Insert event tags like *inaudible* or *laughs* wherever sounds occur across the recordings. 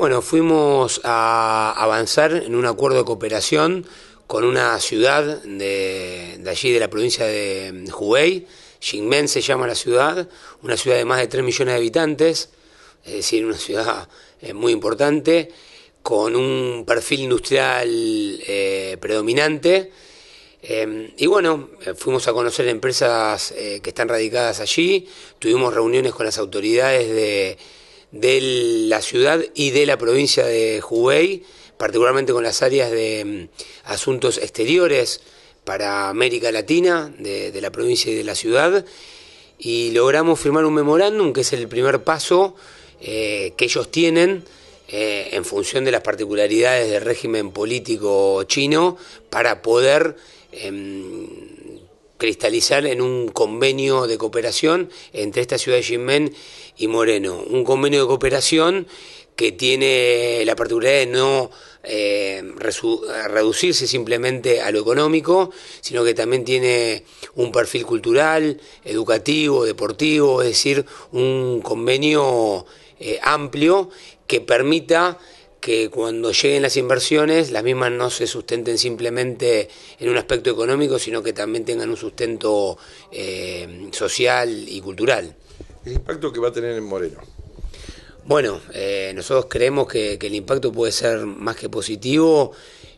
Bueno, fuimos a avanzar en un acuerdo de cooperación con una ciudad de, allí, de la provincia de Hubei. Xingmen se llama la ciudad, una ciudad de más de 3 millones de habitantes, es decir, una ciudad eh, muy importante, con un perfil industrial eh, predominante. Em, y bueno, eh, fuimos a conocer empresas que están radicadas allí, tuvimos reuniones con las autoridades de de la ciudad y de la provincia de Hubei, particularmente con las áreas de mm, asuntos exteriores para América Latina, de, la provincia y de la ciudad, y logramos firmar un memorándum que es el primer paso eh, que ellos tienen eh, en función de las particularidades del régimen político chino para poder em, cristalizar en un convenio de cooperación entre esta ciudad de Jinmen y Moreno. Un convenio de cooperación que tiene la particularidad de no eh, reducirse simplemente a lo económico, sino que también tiene un perfil cultural, educativo, deportivo, es decir, un convenio eh, amplio que permita que cuando lleguen las inversiones, las mismas no se sustenten simplemente en un aspecto económico, sino que también tengan un sustento eh, social y cultural. ¿El impacto que va a tener en Moreno? Bueno, eh, nosotros creemos que, el impacto puede ser más que positivo.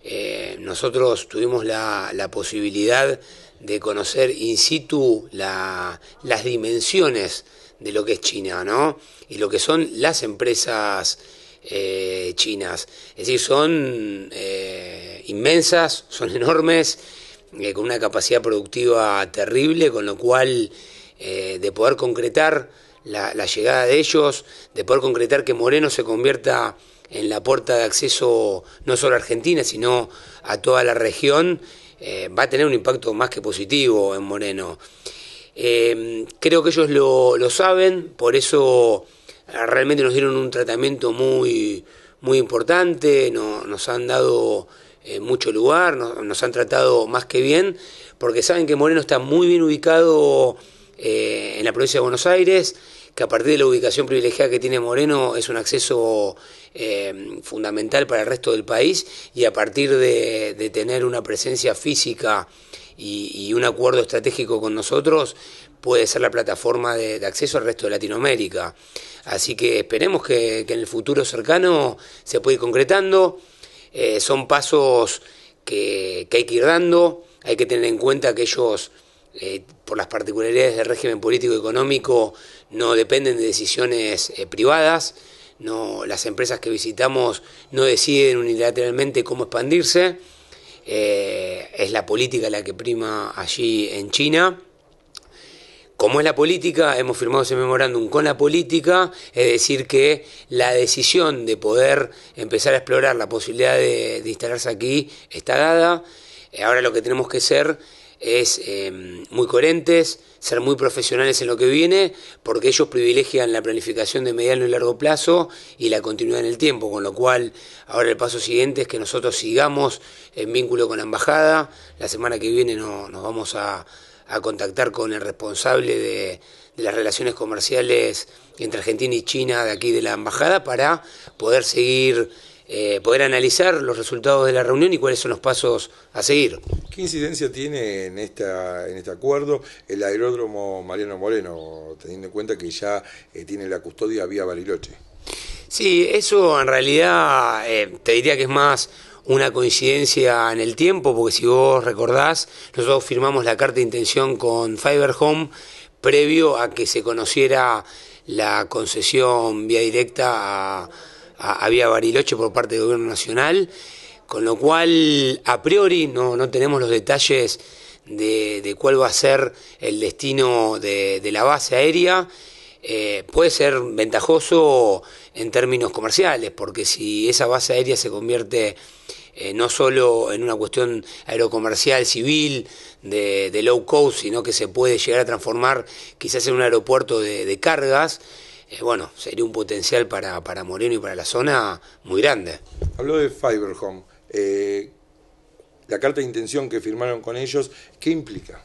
Eh, nosotros tuvimos la, posibilidad de conocer in situ las dimensiones de lo que es China, ¿no? Y lo que son las empresas eh, chinas. Es decir, son eh, inmensas, son *laughs* enormes, eh, con una capacidad productiva terrible, con lo cual de poder concretar la, llegada de ellos, de poder concretar que Moreno se convierta en la puerta de acceso no solo a Argentina, sino a toda la región, va a tener un impacto más que positivo en Moreno. creo que ellos lo, lo saben, por eso realmente nos dieron un tratamiento muy, muy importante, nos han dado eh, mucho lugar, nos han tratado más que bien, porque saben que Moreno está muy bien ubicado eh, en la provincia de Buenos Aires, que a partir de la ubicación privilegiada que tiene Moreno es un acceso eh, fundamental para el resto del país y a partir de, tener una presencia física y, un acuerdo estratégico con nosotros, puede ser la plataforma de, acceso al resto de Latinoamérica. Así que esperemos que, en el futuro cercano se pueda ir concretando. Eh, son pasos que, hay que ir dando, hay que tener en cuenta que ellos, eh, por las particularidades del régimen político y económico, no dependen de decisiones eh, privadas, no, las empresas que visitamos no deciden unilateralmente cómo expandirse, es la política la que prima allí en China. Como es la política, hemos firmado ese memorándum con la política, es decir, que la decisión de poder empezar a explorar la posibilidad de, instalarse aquí está dada. Ahora lo que tenemos que ser es em, muy coherentes, ser muy profesionales en lo que viene, porque ellos privilegian la planificación de mediano y largo plazo y la continuidad en el tiempo, con lo cual ahora el paso siguiente es que nosotros sigamos en vínculo con la embajada, la semana que viene nos vamos a a contactar con el responsable de, las relaciones comerciales entre Argentina y China de aquí de la embajada para poder seguir eh, poder analizar los resultados de la reunión y cuáles son los pasos a seguir. ¿Qué incidencia tiene en, esta, en este acuerdo el aeródromo Mariano Moreno, teniendo en cuenta que ya eh, tiene la custodia vía Bariloche? Sí, eso en realidad eh, te diría que es más una coincidencia en el tiempo, porque si vos recordás, nosotros firmamos la carta de intención con Fiber Home previo a que se conociera la concesión vía directa a, Vía Bariloche por parte del Gobierno Nacional, con lo cual a priori no, no tenemos los detalles de, cuál va a ser el destino de, la base aérea. Eh, puede ser ventajoso en términos comerciales, porque si esa base aérea se convierte eh, no solo en una cuestión aerocomercial, civil, de, low cost, sino que se puede llegar a transformar quizás en un aeropuerto de, cargas, eh, bueno, sería un potencial para, para, Moreno y para la zona muy grande. Habló de Fiberhome. Eh, la carta de intención que firmaron con ellos, ¿qué implica?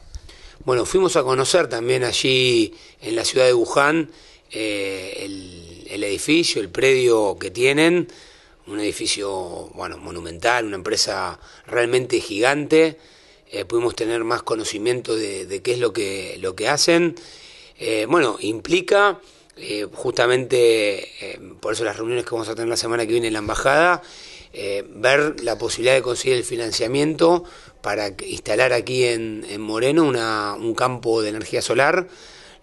Bueno, fuimos a conocer también allí en la ciudad de Wuhan el edificio, el predio que tienen un edificio bueno, monumental, una empresa realmente gigante. Eh, pudimos tener más conocimiento de, qué es lo que, lo que hacen. Eh, bueno, implica eh, justamente, por eso las reuniones que vamos a tener la semana que viene en la embajada, ver la posibilidad de conseguir el financiamiento para instalar aquí en, en Moreno una, un campo de energía solar,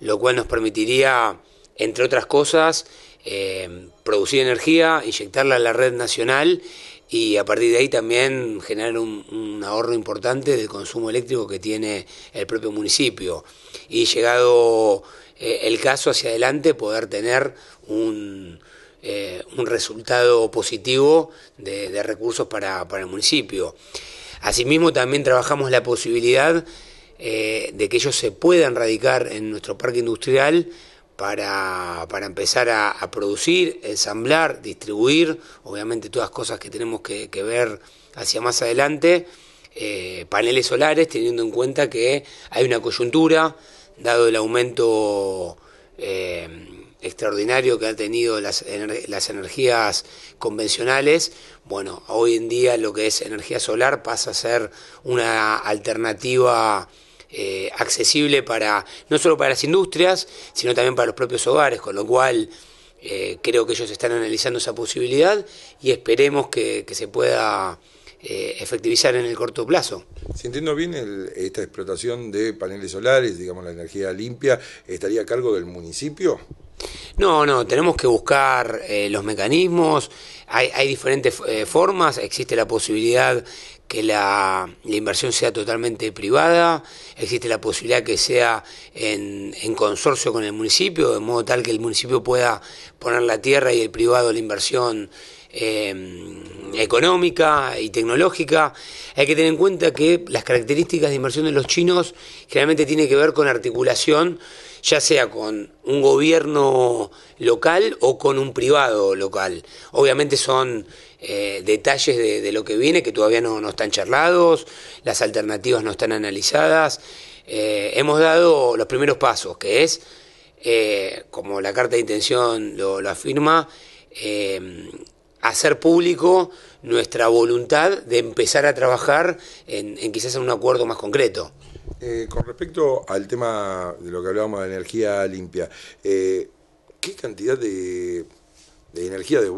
lo cual nos permitiría, entre otras cosas, eh, producir energía, inyectarla a la red nacional y a partir de ahí también generar un, ahorro importante del consumo eléctrico que tiene el propio municipio. Y llegado eh, el caso hacia adelante, poder tener un, eh, resultado positivo de, recursos para, el municipio. Asimismo, también trabajamos la posibilidad de que ellos se puedan radicar en nuestro parque industrial para, para empezar a, producir, ensamblar, distribuir, obviamente todas cosas que tenemos que, ver hacia más adelante, eh, paneles solares, teniendo en cuenta que hay una coyuntura, dado el aumento eh, extraordinario que han tenido las, las energías convencionales, bueno, hoy en día lo que es energía solar pasa a ser una alternativa eh, accesible para no solo para las industrias, sino también para los propios hogares, con lo cual eh, creo que ellos están analizando esa posibilidad y esperemos que, se pueda eh, efectivizar en el corto plazo. Si entiendo bien, esta explotación de paneles solares, digamos la energía limpia, ¿estaría a cargo del municipio? No, no, tenemos que buscar los mecanismos, hay, diferentes formas, existe la posibilidad que la, inversión sea totalmente privada, existe la posibilidad que sea en, en, consorcio con el municipio, de modo tal que el municipio pueda poner la tierra y el privado la inversión em, económica y tecnológica. Hay que tener en cuenta que las características de inversión de los chinos generalmente tienen que ver con articulación, ya sea con un gobierno local o con un privado local. Obviamente son eh, detalles de, lo que viene que todavía no, están charlados, las alternativas no están analizadas. Eh, hemos dado los primeros pasos, que es, eh, como la carta de intención lo, afirma, hacer público nuestra voluntad de empezar a trabajar en, quizás en un acuerdo más concreto. con respecto al tema de lo que hablábamos de energía limpia, ¿qué cantidad de, energía de,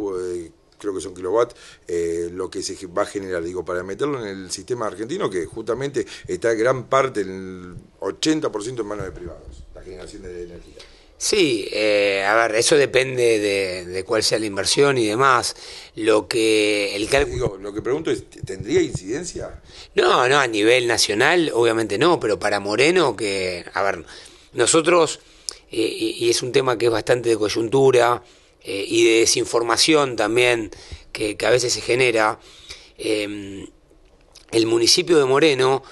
creo que son kilowatt, eh, lo que se va a generar, digo, para meterlo en el sistema argentino, que justamente está gran parte, el 80% en manos de privados, la generación de energía. Sí, eh, a ver, eso depende de, cuál sea la inversión y demás. Lo que el lo que pregunto es, ¿tendría incidencia? No, no, a nivel nacional, obviamente no, pero para Moreno, que, a ver, nosotros, eh, y es un tema que es bastante de coyuntura, eh, y de desinformación también que, a veces se genera, em, el municipio de Moreno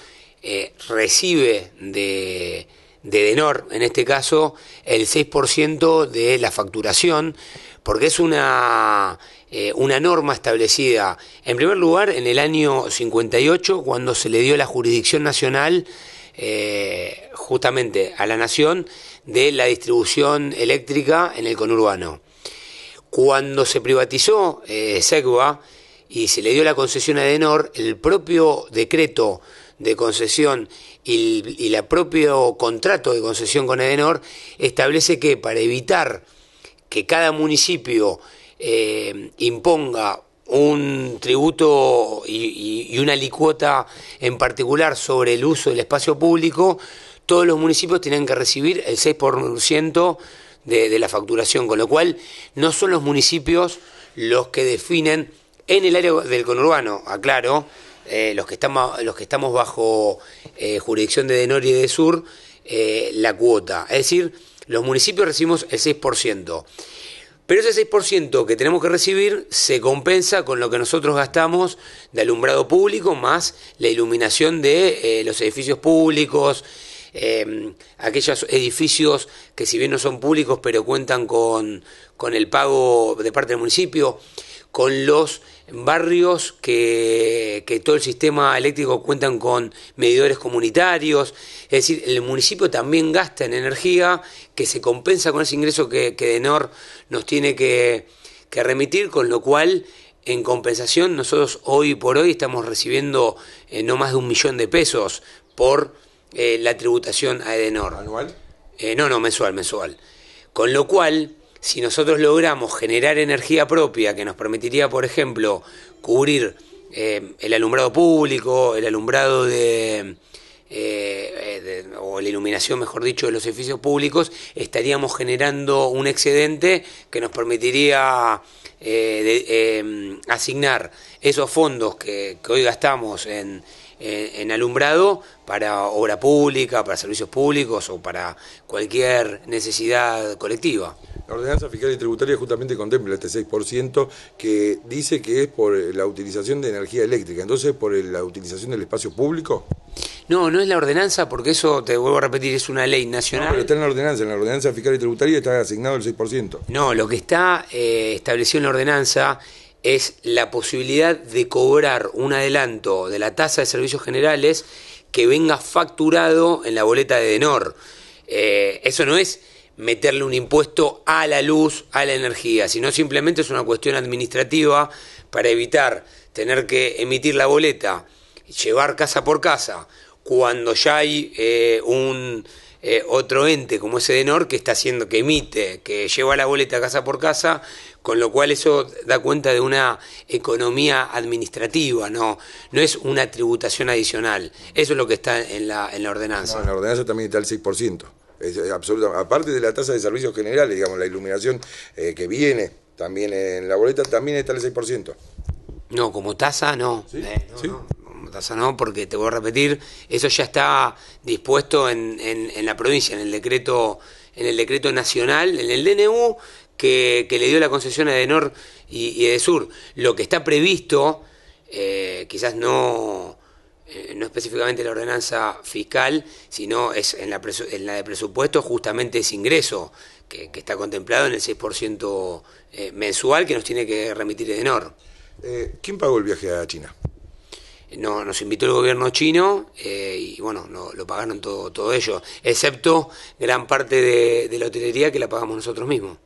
eh, recibe de, de Denor, en este caso, el 6% de la facturación, porque es eh, una, norma establecida, en primer lugar, en el año 58, cuando se le dio la jurisdicción nacional justamente a la nación de la distribución eléctrica en el conurbano. Cuando se privatizó eh, SEGUA y se le dio la concesión a Edenor, el propio decreto de concesión y, el propio contrato de concesión con Edenor establece que para evitar que cada municipio eh, imponga un tributo y, una licuota en particular sobre el uso del espacio público, todos los municipios tienen que recibir el 6% de, la facturación, con lo cual no son los municipios los que definen en el área del conurbano, aclaro, eh, los, que estamos, los que estamos bajo eh, jurisdicción de, denor y de Sur, eh, la cuota. Es decir, los municipios recibimos el 6%. Pero ese 6% que tenemos que recibir se compensa con lo que nosotros gastamos de alumbrado público, más la iluminación de los edificios públicos, Em, aquellos edificios que si bien no son públicos, pero cuentan con, el pago de parte del municipio, con los barrios que, todo el sistema eléctrico cuentan con medidores comunitarios, es decir, el municipio también gasta en energía que se compensa con ese ingreso que, DENOR nos tiene que, remitir, con lo cual en compensación nosotros hoy por hoy estamos recibiendo eh, no más de un millón de pesos por eh, la tributación a Edenor. ¿Anual? Eh, no, no, mensual, mensual. Con lo cual, si nosotros logramos generar energía propia que nos permitiría, por ejemplo, cubrir eh, el alumbrado público, el alumbrado de, o la iluminación, mejor dicho, de los edificios públicos, estaríamos generando un excedente que nos permitiría asignar esos fondos que hoy gastamos en eh, en alumbrado para obra pública, para servicios públicos o para cualquier necesidad colectiva. La ordenanza fiscal y tributaria justamente contempla este 6% que dice que es por eh, la utilización de energía eléctrica, entonces por la utilización del espacio público. No, no es la ordenanza, porque eso, te vuelvo a repetir, es una ley nacional. No, pero está en la ordenanza, en la ordenanza fiscal y tributaria está asignado el 6%. No, lo que está eh, establecido en la ordenanza es la posibilidad de cobrar un adelanto de la tasa de servicios generales que venga facturado en la boleta de Denor. Eh, eso no es meterle un impuesto a la luz, a la energía, sino simplemente es una cuestión administrativa para evitar tener que emitir la boleta, llevar casa por casa, cuando ya hay eh, un eh, otro ente como ese de Nor que está haciendo, que emite, que lleva la boleta casa por casa, con lo cual eso da cuenta de una economía administrativa, no, no es una tributación adicional. Eso es lo que está en la, en la ordenanza. No, en la ordenanza también está el 6%. Es aparte de la tasa de servicios generales, digamos, la iluminación eh, que viene también en la boleta, también está el 6%. No, como tasa no eh, porque te voy a repetir, eso ya está dispuesto en, en, la provincia, en el decreto, en el decreto nacional, en el DNU que, le dio la concesión a Edenor y, y sur Lo que está previsto, eh, quizás no, eh, no específicamente la ordenanza fiscal, sino es en la, en la de presupuesto justamente ese ingreso que, está contemplado en el 6% eh, mensual que nos tiene que remitir Edenor. ¿Quién pagó el viaje a China? no, nos invitó el gobierno chino eh, y bueno, no, lo pagaron todo, todo ello, excepto gran parte de la hotelería que la pagamos nosotros mismos.